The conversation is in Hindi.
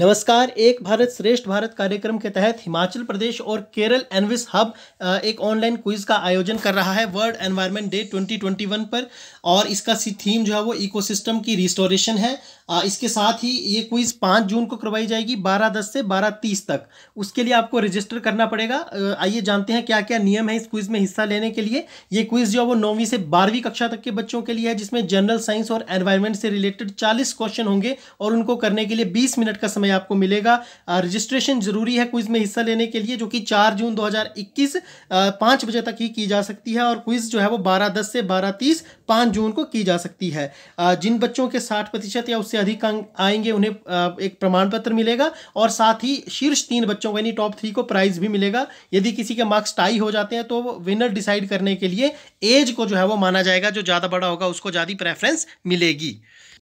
नमस्कार एक भारत श्रेष्ठ भारत कार्यक्रम के तहत हिमाचल प्रदेश और केरल एनविस हब एक ऑनलाइन क्विज का आयोजन कर रहा है वर्ल्ड एनवायरनमेंट डे 2021 पर और इसका थीम जो है वो इकोसिस्टम की रिस्टोरेशन है इसके साथ ही ये क्विज पाँच जून को करवाई जाएगी बारह दस से बारह तीस तक उसके लिए आपको रजिस्टर करना पड़ेगा आइए जानते हैं क्या क्या नियम है इस क्विज में हिस्सा लेने के लिए ये क्विज जो है वो नौवीं से बारहवीं कक्षा तक के बच्चों के लिए है जिसमें जनरल साइंस और एनवायरमेंट से रिलेटेड चालीस क्वेश्चन होंगे और उनको करने के लिए बीस मिनट का समय में आपको मिलेगा रजिस्ट्रेशन जरूरी है क्विज में हिस्सा लेने के लिए जो कि चार जून दो हज़ार बजे तक ही की जा सकती है और क्विज जो है वो बारह दस से बारह तीस पाँच जून को की जा सकती है जिन बच्चों के साठ प्रतिशत या उससे अधिक अंक आएंगे उन्हें एक प्रमाण पत्र मिलेगा और साथ ही शीर्ष तीन बच्चों को यानी टॉप थ्री को प्राइज भी मिलेगा यदि किसी के मार्क्स टाई हो जाते हैं तो विनर डिसाइड करने के लिए एज को जो है वो माना जाएगा जो ज़्यादा बड़ा होगा उसको ज़्यादा प्रेफरेंस मिलेगी